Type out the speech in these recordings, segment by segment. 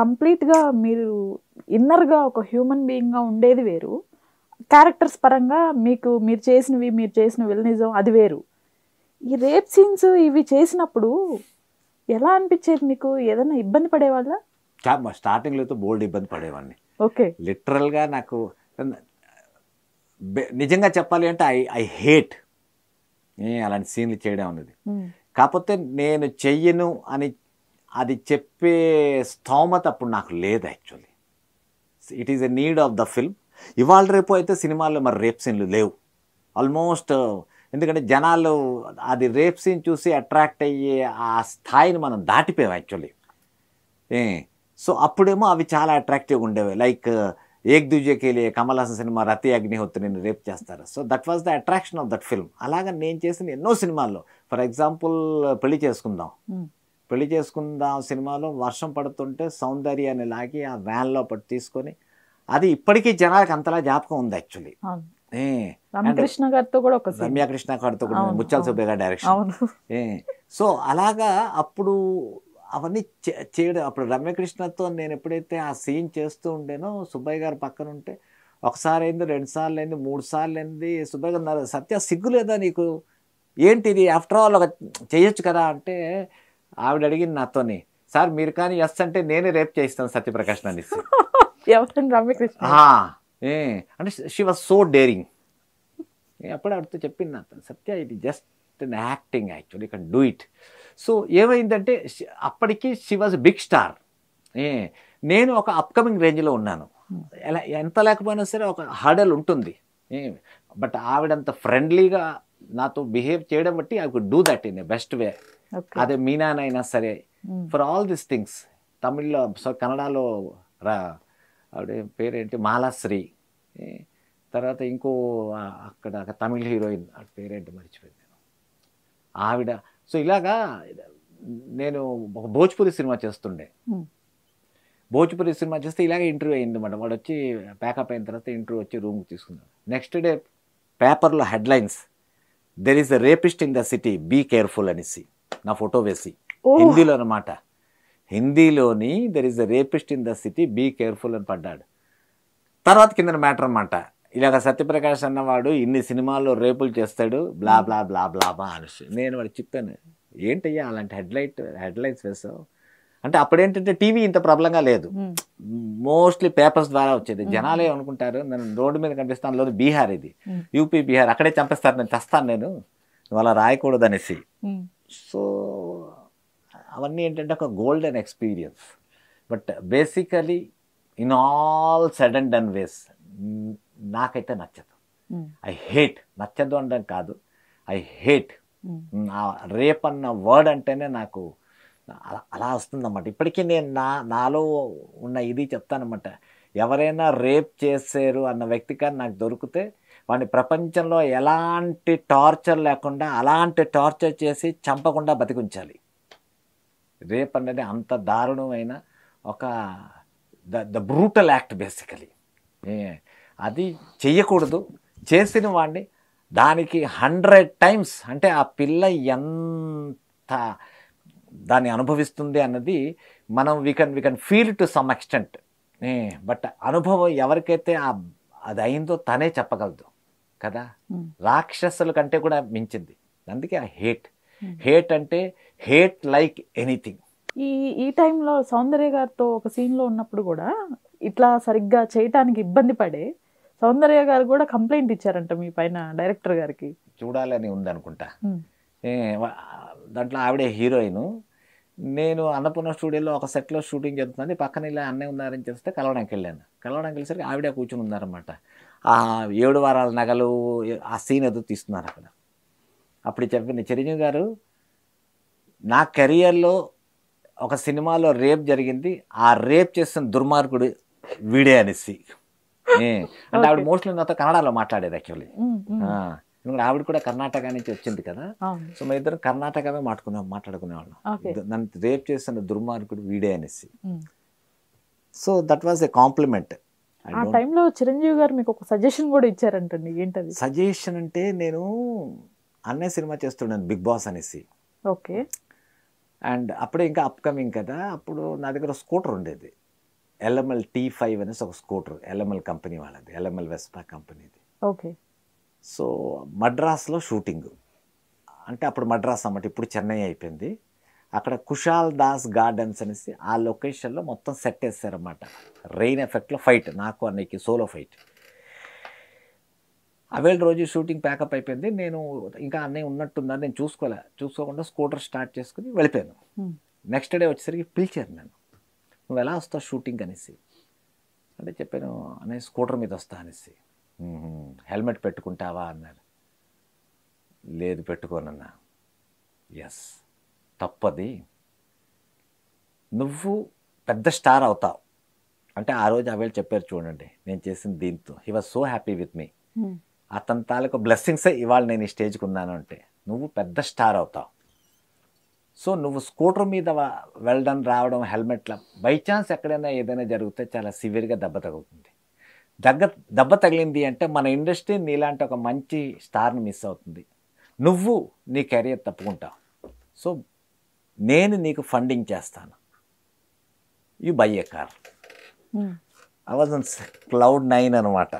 కంప్లీట్గా మీరు ఇన్నర్గా ఒక హ్యూమన్ బీయింగ్గా ఉండేది వేరు క్యారెక్టర్స్ పరంగా మీకు మీరు చేసినవి మీరు చేసిన విలనిజం అది వేరు ఈ రేప్ సీన్స్ ఇవి చేసినప్పుడు ఎలా అనిపించేది మీకు ఏదైనా ఇబ్బంది పడేవాళ్ళ స్టార్టింగ్లో అయితే బోల్డ్ ఇబ్బంది పడేవాడిని ఓకే లిటరల్గా నాకు నిజంగా చెప్పాలి అంటే ఐ ఐ హేట్ అలాంటి సీన్లు చేయడం అనేది కాకపోతే నేను చెయ్యను అని అది చెప్పే స్థోమత అప్పుడు నాకు లేదు actually it is a need of the film ఇవాళ రేపు అయితే సినిమాల్లో మరి రేప్ సీన్లు లేవు ఆల్మోస్ట్ uh, ఎందుకంటే జనాలు అది రేప్ సీన్ చూసి అట్రాక్ట్ అయ్యే ఆ స్థాయిని మనం దాటిపోయాం యాక్చువల్లీ సో అప్పుడేమో అవి చాలా అట్రాక్టివ్గా ఉండేవి లైక్ uh, ఏక్ దుజేకేలి కమల్ హాసన్ సినిమా రతి నేను రేప్ చేస్తారు so that was the attraction of that film అలాగా నేను చేసిన ఎన్నో సినిమాల్లో ఫర్ ఎగ్జాంపుల్ uh, పెళ్లి చేసుకుందాం hmm. పెళ్లి చేసుకుందాం సినిమాలో వర్షం పడుతుంటే సౌందర్యాన్ని లాగి ఆ వ్యాన్లో పట్టు తీసుకొని అది ఇప్పటికీ జనాలకు అంతలా జ్ఞాపకం ఉంది యాక్చువల్లీ రమ్యకృష్ణ గారితో కూడా ఒక రమ్యకృష్ణ గారితో కూడా ముచ్చాల సుబ్బయ్య గారి డైరెక్షన్ సో అలాగా అప్పుడు అవన్నీ చేయడం అప్పుడు రమ్యకృష్ణతో నేను ఎప్పుడైతే ఆ సీన్ చేస్తూ ఉండేనో సుబ్బయ్య గారి పక్కన ఉంటే ఒకసారి అయింది రెండు సార్లు అయింది మూడు సార్లు అయింది సుబ్బయ్య గారు సత్య సిగ్గు లేదా నీకు ఏంటిది ఆఫ్టర్ ఆల్ ఒక చేయొచ్చు కదా అంటే ఆవిడ అడిగింది నాతోని సార్ మీరు కానీ ఎస్ అంటే నేనే రేపు చేయిస్తాను సత్యప్రకాష్ అనేసి రమ్యకృష్ణ అంటే షీ వాజ్ సో డేరింగ్ అప్పుడు ఆడితో చెప్పింది తను Satya it just an acting actually you can do it so ఏమైందంటే అప్పటికి షీ వాజ్ బిగ్ స్టార్ ఏ నేను ఒక అప్కమింగ్ రేంజ్లో ఉన్నాను ఎలా ఎంత లేకపోయినా సరే ఒక హర్డల్ ఉంటుంది బట్ ఆవిడంత ఫ్రెండ్లీగా నాతో బిహేవ్ చేయడం బట్టి I could do that in a best way అదే మీనానైనా సరే ఫర్ ఆల్ దిస్ థింగ్స్ తమిళ్లో సో కన్నడలో రా ఆవిడ పేరేంటి మాలాశ్రీ తర్వాత ఇంకో అక్కడ తమిళ హీరోయిన్ ఆవిడ పేరేంటి మర్చిపోయింది నేను ఆవిడ సో ఇలాగా నేను ఒక భోజ్పురి సినిమా చేస్తుండే భోజ్పురి సినిమా చేస్తే ఇలాగే ఇంటర్వ్యూ అయింది అనమాట వాడు వచ్చి ప్యాకప్ అయిన తర్వాత ఇంటర్వ్యూ వచ్చి రూమ్కి తీసుకున్నాడు నెక్స్ట్ డే పేపర్లో headlines there is the rapist in the city be careful అనేసి నా ఫోటో వేసి హిందీలో అనమాట హిందీలోని there is the rapist in the city be careful అని పడ్డాడు తర్వాత కింద మ్యాటర్ అనమాట ఇలాగ సత్యప్రకాష్ అన్నవాడు ఇన్ని సినిమాల్లో రేపులు చేస్తాడు బ్లా బ్లా బ్లా బ్లా బ్లా నేను వాడు చెప్తాను ఏంటయ్యా అలాంటి హెడ్లైట్ హెడ్లైట్స్ వేసావు అంటే అప్పుడేంటంటే టీవీ ఇంత ప్రబలంగా లేదు మోస్ట్లీ పేపర్స్ ద్వారా వచ్చేది జనాలు ఏమనుకుంటారు నేను రోడ్డు మీద కనిపిస్తాను లేదు బీహార్ ఇది యూపీ బీహార్ అక్కడే చంపేస్తారు నేను చస్తాను నేను అలా రాయకూడదు అనేసి సో అవన్నీ ఏంటంటే ఒక golden experience but basically in all sudden done ways నాకైతే నచ్చదు ఐ hmm. హేట్ నచ్చదు అనడం కాదు ఐ హేట్ రేప్ అన్న వర్డ్ అంటేనే నాకు అలా వస్తుందన్నమాట ఇప్పటికీ నేను నా నాలో ఉన్న ఇది చెప్తానమాట ఎవరైనా రేప్ చేశారు అన్న వ్యక్తి కానీ నాకు దొరికితే వాడిని ప్రపంచంలో ఎలాంటి టార్చర్ లేకుండా అలాంటి టార్చర్ చేసి చంపకుండా బతికించాలి రేప్ అనేది అంత దారుణమైన ఒక the the brutal act basically అది చెయ్యకూడదు చేసిన వాడిని దానికి హండ్రెడ్ టైమ్స్ అంటే ఆ పిల్ల ఎంత దాన్ని అనుభవిస్తుంది అన్నది మనం we can we can feel to some extent but అనుభవం ఎవరికైతే అది అయిందో తనే చెప్పగలదు కదా hmm. రాక్షసుల కంటే కూడా మించింది అందుకే ఆ హేట్ hmm. హేట్ అంటే హేట్ లైక్ ఎనీథింగ్ ఈ ఈ టైంలో సౌందర్య గారితో ఒక సీన్లో ఉన్నప్పుడు కూడా ఇట్లా సరిగ్గా చేయటానికి ఇబ్బంది పడే సౌందర్య గారు కూడా కంప్లైంట్ ఇచ్చారంట మీ పైన డైరెక్టర్ గారికి చూడాలని ఉందనుకుంటా hmm. దాంట్లో ఆవిడే హీరోయిన్ నేను అన్నపూర్ణ స్టూడియోలో ఒక సెట్లో షూటింగ్ జరుగుతుంది పక్కన ఇలా అన్నయ్య ఉన్నారని చెప్తే కలవడానికి వెళ్ళాను కలవడానికి వెళ్ళేసరికి ఆవిడే కూర్చుని ఉన్నారనమాట ఆ ఏడు వారాల నగలు ఆ సీన్ ఏదో తీస్తున్నారు అక్కడ అప్పుడు చెప్పిన చిరంజీవి గారు నా కెరియర్లో ఒక సినిమాలో రేప్ జరిగింది ఆ రేప్ చేసిన దుర్మార్గుడు వీడే అనేసి అంటే ఆవిడ మోస్ట్లీ నాతో కన్నడలో మాట్లాడేది యాక్చువల్లీ ఎందుకంటే ఆవిడ కూడా కర్ణాటక నుంచి వచ్చింది కదా సో మా ఇద్దరు కర్ణాటకమే మాట్లాడుకునే మాట్లాడుకునేవాళ్ళం నన్ను రేప్ చేసిన దుర్మార్గుడు వీడే అనేసి so that was a compliment ఆ టైంలో చిరంజీవి గారు మీకు ఒక సజెషన్ కూడా ఇచ్చారంటండి ఏంటది సజెషన్ అంటే నేను అన్నయ్య సినిమా చేస్తున్నాను బిగ్ బాస్ అనేసి ఓకే అండ్ అప్పుడే ఇంకా అప్కమింగ్ కదా అప్పుడు నా దగ్గర స్కూటర్ ఉండేది ఎల్ఎంఎల్ టీ ఫైవ్ అనేసి ఒక స్కూటర్ ఎల్ఎంఎల్ కంపెనీ వాళ్ళది ఎల్ఎంఎల్ వెస్పా కంపెనీది ఓకే సో మద్రాస్లో షూటింగ్ అంటే అప్పుడు మద్రాస్ అన్నమాట ఇప్పుడు చెన్నై అయిపోయింది అక్కడ కుషాల్ దాస్ గార్డెన్స్ అనేసి ఆ లొకేషన్లో మొత్తం సెట్ వేస్తారన్నమాట రెయిన్ ఎఫెక్ట్లో ఫైట్ నాకు అన్నీ సోలో ఫైట్ అవేళ రోజు షూటింగ్ ప్యాకప్ అయిపోయింది నేను ఇంకా అన్నయ్య ఉన్నట్టుందని నేను చూసుకోలే చూసుకోకుండా స్కూటర్ స్టార్ట్ చేసుకుని వెళ్ళిపోయాను నెక్స్ట్ hmm. డే వచ్చేసరికి పిలిచారు నేను నువ్వు ఎలా వస్తావు షూటింగ్ అనేసి అంటే చెప్పాను అనే స్కూటర్ మీద వస్తా అనేసి హెల్మెట్ పెట్టుకుంటావా అన్నారు లేదు పెట్టుకోనన్నా ఎస్ తప్పది నువ్వు పెద్ద స్టార్ అవుతావు అంటే ఆ రోజు ఆవిడ చెప్పారు చూడండి నేను చేసిన దీంతో he was so happy with me అతని తాలూకా బ్లెస్సింగ్సే ఇవాళ నేను ఈ స్టేజ్కి ఉన్నాను అంటే నువ్వు పెద్ద స్టార్ అవుతావు సో నువ్వు స్కూటర్ మీద వెళ్ళడం రావడం హెల్మెట్ల బై ఎక్కడైనా ఏదైనా జరిగితే చాలా సివియర్గా దెబ్బ తగులుతుంది దగ్గ దెబ్బ తగిలింది అంటే మన ఇండస్ట్రీ నీలాంటి ఒక మంచి స్టార్ని మిస్ అవుతుంది నువ్వు నీ కెరియర్ తప్పుకుంటావు సో నేను నీకు ఫండింగ్ చేస్తాను you buy hmm. A car I cloud nine అనమాట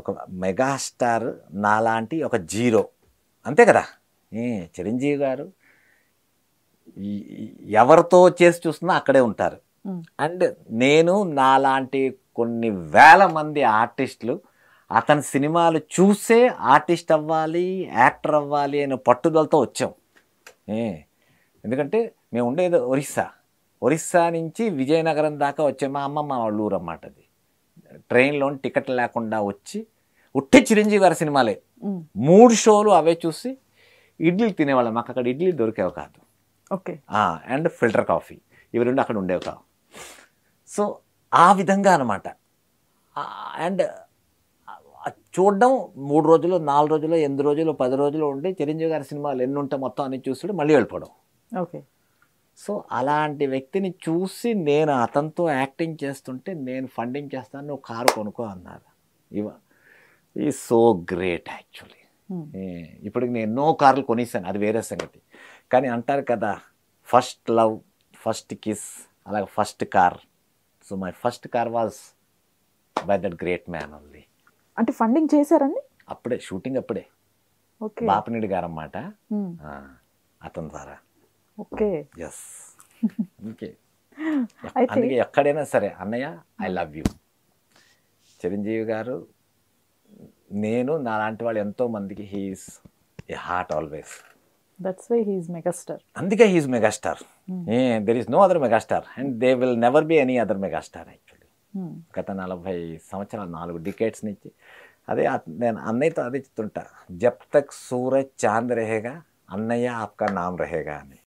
ఒక మెగాస్టార్ నాలాంటి ఒక జీరో అంతే కదా చిరంజీవి గారు ఎవరితో చేసి చూస్తున్నా అక్కడే ఉంటారు hmm. అండ్ నేను నాలాంటి కొన్ని వేల మంది ఆర్టిస్టులు అతని సినిమాలు చూసే ఆర్టిస్ట్ అవ్వాలి యాక్టర్ అవ్వాలి అనే పట్టుదలతో వచ్చాం ఎందుకంటే మేము ఉండేది ఒరిస్సా ఒరిస్సా నుంచి విజయనగరం దాకా వచ్చే మా అమ్మమ్మ వాళ్ళ ఊరు అన్నమాట అది ట్రైన్లో టికెట్ లేకుండా వచ్చి ఉట్టి చిరంజీవి గారి సినిమాలే మూడు షోలు అవే చూసి ఇడ్లీ తినేవాళ్ళం మాకు అక్కడ ఇడ్లీ దొరికేవి కాదు ఓకే అండ్ ఫిల్టర్ కాఫీ ఇవి రెండు అక్కడ ఉండేవి కావు సో ఆ విధంగా అనమాట అండ్ చూడడం మూడు రోజులు నాలుగు రోజులు ఎనిమిది రోజులు పది రోజులు ఉండి చిరంజీవి గారి సినిమాలు ఎన్ని ఉంటే మొత్తం అన్ని చూసుకుంటే మళ్ళీ వెళ్ళిపోవడం ఓకే సో అలాంటి వ్యక్తిని చూసి నేను అతనితో యాక్టింగ్ చేస్తుంటే నేను ఫండింగ్ చేస్తాను నువ్వు కారు కొనుక్కో అన్నారు ఇవ ఈ సో గ్రేట్ యాక్చువల్లీ ఇప్పటికి నేను ఎన్నో కార్లు కొనేసాను అది వేరే సంగతి కానీ అంటారు కదా ఫస్ట్ లవ్ ఫస్ట్ కిస్ అలాగే first car so my first car was by that great man only అంటే ఫండింగ్ చేశారండి అప్పుడే షూటింగ్ అప్పుడే ఓకే బాపనేడు గారు అన్నమాట అతని ద్వారా ఓకే ఎస్ ఓకే అందుకే ఎక్కడైనా సరే అన్నయ్య ఐ లవ్ యూ చిరంజీవి గారు నేను నా లాంటి వాళ్ళు ఎంతో మందికి he's a heart always that's why he's megastar అందుకే he's megastar there is no other megastar and they will never be any other megastar I గత నలభై సంవత్సరాలు నాలుగు డికేట్స్ నుంచి అదే నేను అన్నయ్యతో అది చెప్తుంటా జబ్ తక్ సూరజ్ చాంద్ రహేగా అన్నయ్య ఆప్కా నామ్ రహేగా అని